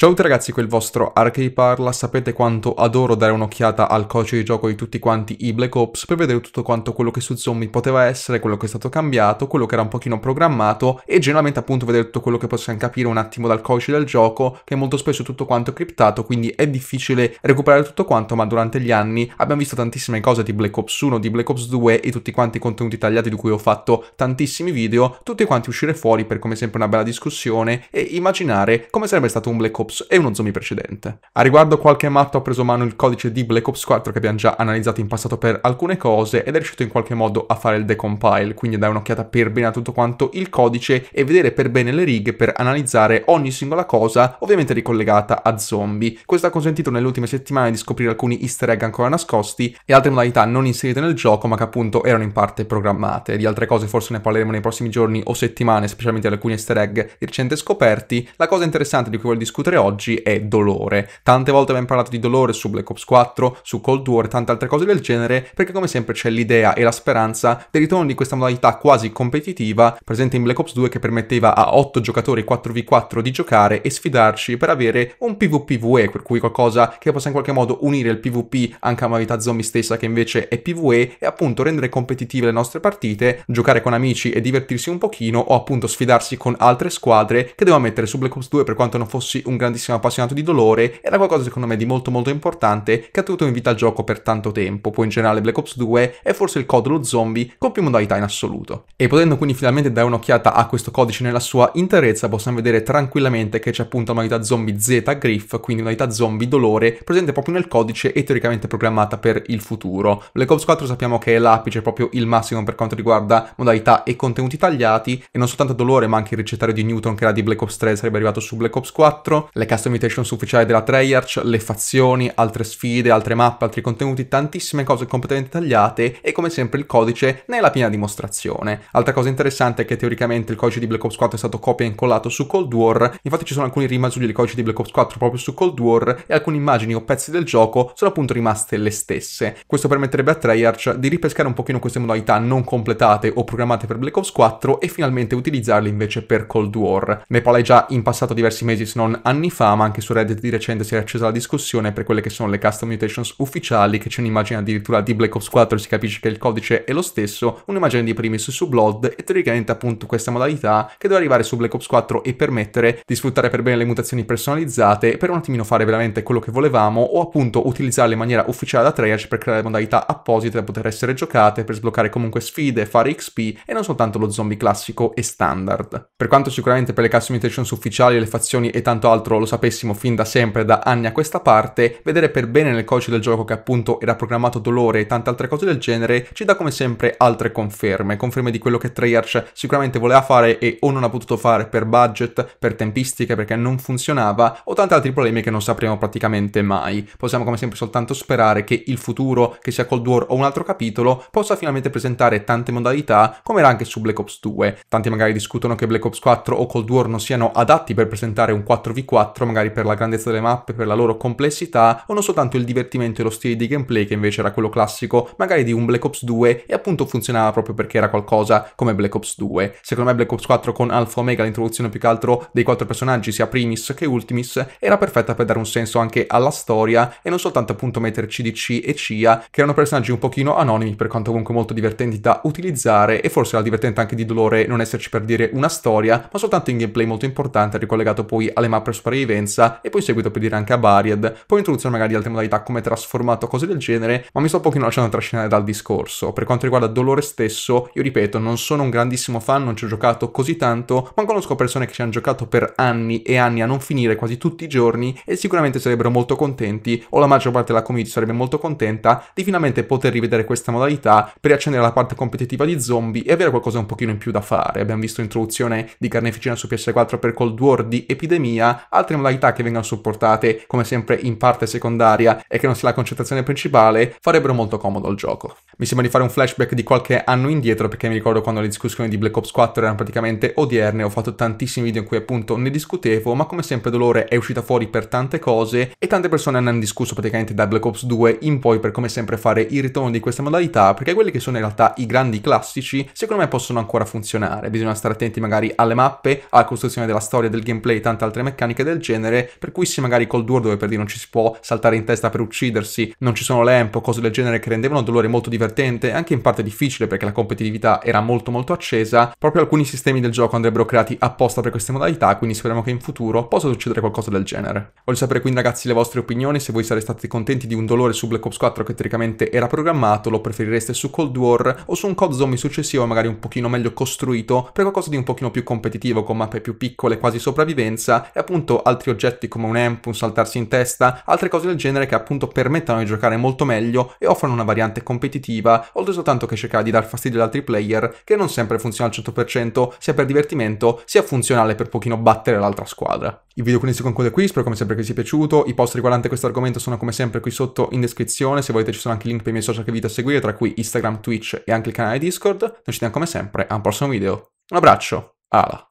Ciao ragazzi, qui è il vostro Archei Parla, sapete quanto adoro dare un'occhiata al codice di gioco di tutti quanti i Black Ops per vedere tutto quanto quello che su Zombie poteva essere, quello che è stato cambiato, quello che era un pochino programmato e generalmente appunto vedere tutto quello che possiamo capire un attimo dal codice del gioco che molto spesso tutto quanto criptato quindi è difficile recuperare tutto quanto ma durante gli anni abbiamo visto tantissime cose di Black Ops 1, di Black Ops 2 e tutti quanti i contenuti tagliati di cui ho fatto tantissimi video, tutti quanti uscire fuori per come sempre una bella discussione e immaginare come sarebbe stato un Black Ops Ops e uno zombie precedente. A riguardo qualche matto ha preso a mano il codice di Black Ops 4 che abbiamo già analizzato in passato per alcune cose ed è riuscito in qualche modo a fare il decompile, quindi dare un'occhiata per bene a tutto quanto il codice e vedere per bene le righe per analizzare ogni singola cosa, ovviamente ricollegata a zombie. Questo ha consentito nelle ultime settimane di scoprire alcuni easter egg ancora nascosti e altre modalità non inserite nel gioco ma che appunto erano in parte programmate. Di altre cose forse ne parleremo nei prossimi giorni o settimane, specialmente di alcuni easter egg di recente scoperti. La cosa interessante di cui voglio discutere oggi è dolore. Tante volte abbiamo parlato di dolore su Black Ops 4, su Cold War e tante altre cose del genere, perché come sempre c'è l'idea e la speranza del ritorno di questa modalità quasi competitiva presente in Black Ops 2 che permetteva a 8 giocatori 4v4 di giocare e sfidarci per avere un PvPvE, per cui qualcosa che possa in qualche modo unire il PvP anche a modalità zombie stessa che invece è PvE e appunto rendere competitive le nostre partite, giocare con amici e divertirsi un pochino o appunto sfidarsi con altre squadre che devo mettere su Black Ops 2 per quanto non fossi un grande grandissimo appassionato di dolore, era qualcosa secondo me di molto molto importante che ha tenuto in vita il gioco per tanto tempo, poi in generale Black Ops 2 è forse il codolo zombie con più modalità in assoluto. E potendo quindi finalmente dare un'occhiata a questo codice nella sua interezza possiamo vedere tranquillamente che c'è appunto la modalità zombie Z Griff, quindi modalità zombie dolore, presente proprio nel codice e teoricamente programmata per il futuro. Black Ops 4 sappiamo che è l'apice, proprio il massimo per quanto riguarda modalità e contenuti tagliati, e non soltanto dolore ma anche il ricettario di Newton che era di Black Ops 3 sarebbe arrivato su Black Ops 4 le custom customization ufficiali della Treyarch, le fazioni, altre sfide, altre mappe, altri contenuti, tantissime cose completamente tagliate e come sempre il codice ne è la piena dimostrazione. Altra cosa interessante è che teoricamente il codice di Black Ops 4 è stato copia e incollato su Cold War, infatti ci sono alcuni rimasugli del codice di Black Ops 4 proprio su Cold War e alcune immagini o pezzi del gioco sono appunto rimaste le stesse. Questo permetterebbe a Treyarch di ripescare un pochino queste modalità non completate o programmate per Black Ops 4 e finalmente utilizzarle invece per Cold War. Ne parlai già in passato diversi mesi se non anni giorni fa, ma anche su Reddit di recente si è accesa la discussione per quelle che sono le custom mutations ufficiali, che c'è un'immagine addirittura di Black Ops 4, si capisce che il codice è lo stesso, un'immagine di Primus su Blood e teoricamente appunto questa modalità che deve arrivare su Black Ops 4 e permettere di sfruttare per bene le mutazioni personalizzate per un attimino fare veramente quello che volevamo o appunto utilizzarle in maniera ufficiale da Treyarch per creare modalità apposite da poter essere giocate, per sbloccare comunque sfide, fare XP e non soltanto lo zombie classico e standard. Per quanto sicuramente per le custom mutations ufficiali, le fazioni e tanto altro peraltro lo sapessimo fin da sempre da anni a questa parte, vedere per bene nel codice del gioco che appunto era programmato dolore e tante altre cose del genere ci dà come sempre altre conferme, conferme di quello che Treyarch sicuramente voleva fare e o non ha potuto fare per budget, per tempistiche perché non funzionava o tanti altri problemi che non sapremo praticamente mai. Possiamo come sempre soltanto sperare che il futuro, che sia Cold War o un altro capitolo, possa finalmente presentare tante modalità come era anche su Black Ops 2. Tanti magari discutono che Black Ops 4 o Cold War non siano adatti per presentare un 4v4 4, magari per la grandezza delle mappe, per la loro complessità, o non soltanto il divertimento e lo stile di gameplay che invece era quello classico, magari di un Black Ops 2 e appunto funzionava proprio perché era qualcosa come Black Ops 2. Secondo me Black Ops 4 con Alpha Omega, l'introduzione più che altro dei quattro personaggi, sia Primis che Ultimis, era perfetta per dare un senso anche alla storia e non soltanto appunto metterci DC e Cia, che erano personaggi un pochino anonimi per quanto comunque molto divertenti da utilizzare e forse era divertente anche di dolore non esserci per dire una storia, ma soltanto in gameplay molto importante ricollegato poi alle mappe super sopravvivenza e poi in seguito per dire anche a Baried, poi introduzione magari di altre modalità come trasformato cose del genere, ma mi sto un pochino lasciando trascinare dal discorso. Per quanto riguarda Dolore stesso, io ripeto, non sono un grandissimo fan, non ci ho giocato così tanto, ma conosco persone che ci hanno giocato per anni e anni a non finire quasi tutti i giorni e sicuramente sarebbero molto contenti, o la maggior parte della community sarebbe molto contenta, di finalmente poter rivedere questa modalità per riaccendere la parte competitiva di zombie e avere qualcosa un pochino in più da fare. Abbiamo visto l'introduzione di carneficina su PS4 per Cold War di Epidemia, altre modalità che vengono supportate come sempre in parte secondaria e che non sia la concentrazione principale farebbero molto comodo al gioco. Mi sembra di fare un flashback di qualche anno indietro perché mi ricordo quando le discussioni di Black Ops 4 erano praticamente odierne, ho fatto tantissimi video in cui appunto ne discutevo, ma come sempre Dolore è uscita fuori per tante cose e tante persone hanno discusso praticamente da Black Ops 2 in poi per come sempre fare il ritorno di queste modalità perché quelli che sono in realtà i grandi classici secondo me possono ancora funzionare, bisogna stare attenti magari alle mappe, alla costruzione della storia, del gameplay e tante altre meccaniche del genere, per cui sì, magari Cold War dove per dire non ci si può saltare in testa per uccidersi, non ci sono lamp, cose del genere che rendevano il dolore molto divertente, anche in parte difficile perché la competitività era molto molto accesa, proprio alcuni sistemi del gioco andrebbero creati apposta per queste modalità, quindi speriamo che in futuro possa succedere qualcosa del genere. Voglio sapere quindi ragazzi le vostre opinioni, se voi sareste stati contenti di un dolore su Black Ops 4 che teoricamente era programmato, lo preferireste su Cold War o su un COD Zombie successivo magari un pochino meglio costruito, per qualcosa di un pochino più competitivo, con mappe più piccole, quasi sopravvivenza, e appunto altri oggetti come un amp, un saltarsi in testa, altre cose del genere che appunto permettono di giocare molto meglio e offrono una variante competitiva, oltre soltanto che cercare di dar fastidio ad altri player, che non sempre funziona al 100%, sia per divertimento, sia funzionale per pochino battere l'altra squadra. Il video quindi si conclude qui, spero come sempre che vi sia piaciuto, i post riguardanti questo argomento sono come sempre qui sotto in descrizione, se volete ci sono anche i link per i miei social che vi a seguire, tra cui Instagram, Twitch e anche il canale Discord, noi ci vediamo come sempre a un prossimo video. Un abbraccio, ala!